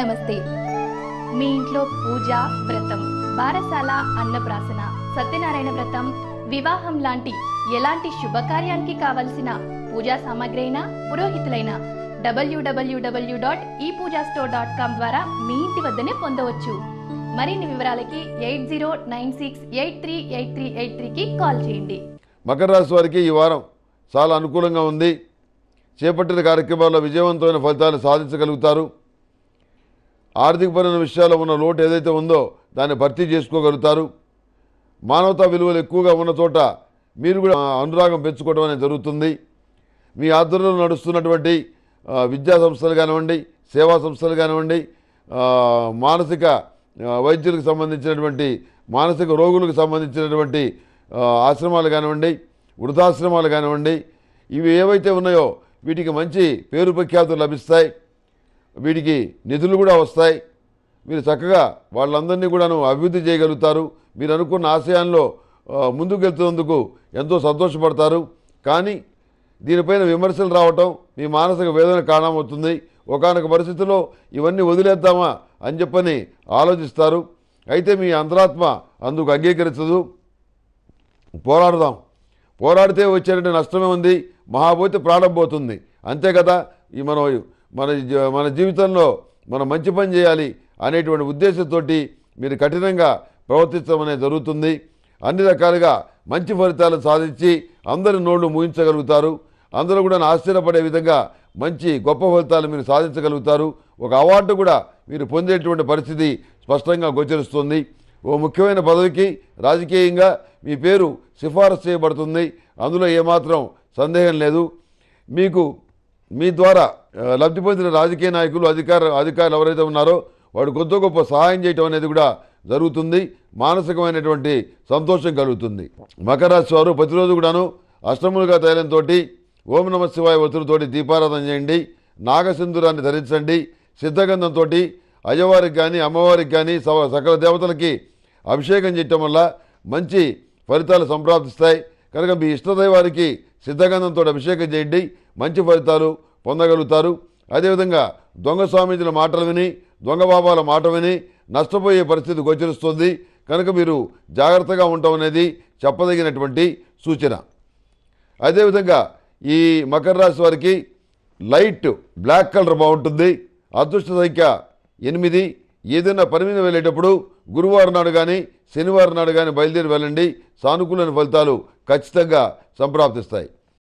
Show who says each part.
Speaker 1: నమస్తే మీ ఇంట్లో పూజ వ్రతం బారసాల అన్నప్రాసన సత్యనారాయణ వ్రతం వివాహం లాంటి ఎలాంటి శుభకార్యానికి కావలసిన పూజా సామాగ్రి అయినా పురోహితులైన డబ్ల్యూడబ్ల్యూడబ్ల్యూ డాట్ ఈ పూజా స్టోర్ డాట్ కామ్ ద్వారా మీ ఇంటి వద్దనే పొందవచ్చు మరిన్ని వివరాలకి eight zero nine six eight three eight three eight త్రీకి కాల్ చేయండి
Speaker 2: మకర రాశి వారికి ఈ వారం చాలా అనుకూలంగా ఉంది చేపట్టిన కార్యక్రమాల్లో విజయవంతమైన ఫలితాలు సాధించగలుగుతారు ఆర్థికపరమైన విషయాల్లో ఉన్న లోటు ఏదైతే ఉందో దాన్ని భర్తీ చేసుకోగలుగుతారు మానవతా విలువలు ఎక్కువగా ఉన్న చోట మీరు కూడా అనురాగం పెంచుకోవడం అనేది జరుగుతుంది మీ ఆధ్వర్యంలో నడుస్తున్నటువంటి విద్యా సంస్థలు కానివ్వండి సేవా సంస్థలు కానివ్వండి మానసిక వైద్యులకు సంబంధించినటువంటి మానసిక రోగులకు సంబంధించినటువంటి ఆశ్రమాలు కానివ్వండి వృద్ధాశ్రమాలు కానివ్వండి ఇవి ఏవైతే ఉన్నాయో వీటికి మంచి పేరు ప్రఖ్యాతులు లభిస్తాయి వీడికి నిధులు కూడా వస్తాయి మీరు చక్కగా వాళ్ళందరినీ కూడాను అభివృద్ధి చేయగలుగుతారు మీరు అనుకున్న ఆశయాల్లో ముందుకెళ్తున్నందుకు ఎంతో సంతోషపడతారు కానీ దీనిపైన విమర్శలు రావటం మీ మానసిక వేదన కారణమవుతుంది ఒకనొక పరిస్థితిలో ఇవన్నీ వదిలేద్దామా అని చెప్పని ఆలోచిస్తారు అయితే మీ అంతరాత్మ అందుకు అంగీకరించదు పోరాడదాం పోరాడితే వచ్చేటువంటి నష్టమే ఉంది మహాభూతి ప్రాణం పోతుంది అంతే కదా ఈ మనం మన మన జీవితంలో మనం మంచి పని చేయాలి అనేటువంటి ఉద్దేశంతో మీరు కఠినంగా ప్రవర్తించమనే జరుగుతుంది అన్ని రకాలుగా మంచి ఫలితాలు సాధించి అందరి నోళ్లు ముగించగలుగుతారు అందరూ కూడా ఆశ్చర్యపడే విధంగా మంచి గొప్ప ఫలితాలు మీరు సాధించగలుగుతారు ఒక అవార్డు కూడా మీరు పొందేటువంటి పరిస్థితి స్పష్టంగా గోచరిస్తుంది ఓ ముఖ్యమైన పదవికి రాజకీయంగా మీ పేరు సిఫారసు చేయబడుతుంది అందులో ఏమాత్రం సందేహం లేదు మీకు మీ ద్వారా లబ్ధి పొందిన రాజకీయ నాయకులు అధికార అధికారులు ఎవరైతే ఉన్నారో వాడు కొత్త గొప్ప సహాయం చేయటం అనేది కూడా జరుగుతుంది మానసికమైనటువంటి సంతోషం కలుగుతుంది మకర రాశి వారు ప్రతిరోజు కూడాను అష్టములుగా తైలంతో ఓం నమ శివాయ ఒత్తులతోటి దీపారాధన చేయండి నాగసింధురాన్ని ధరించండి సిద్ధగంధంతో అయ్యవారికి కానీ అమ్మవారికి కానీ సకల దేవతలకి అభిషేకం చేయటం వల్ల మంచి ఫలితాలు సంప్రాప్తిస్తాయి కనుక మీ ఇష్టదైవారికి సిద్ధగంధంతో అభిషేకం చేయండి మంచి ఫలితాలు పొందగలుగుతారు అదేవిధంగా దొంగ స్వామీజీల మాటలు విని దొంగ బాబాల మాట విని నష్టపోయే పరిస్థితి గోచరిస్తుంది కనుక మీరు జాగ్రత్తగా ఉండటం అనేది చెప్పదగినటువంటి సూచన అదేవిధంగా ఈ మకర రాశి వారికి లైట్ బ్లాక్ కలర్ బాగుంటుంది అదృష్ట సంఖ్య ఎనిమిది ఏదైనా పని మీద వెళ్ళేటప్పుడు గురువారం నాడు కానీ శనివారం నాడు కానీ బయలుదేరి వెళ్ళండి సానుకూలమైన ఫలితాలు ఖచ్చితంగా సంప్రాప్తిస్తాయి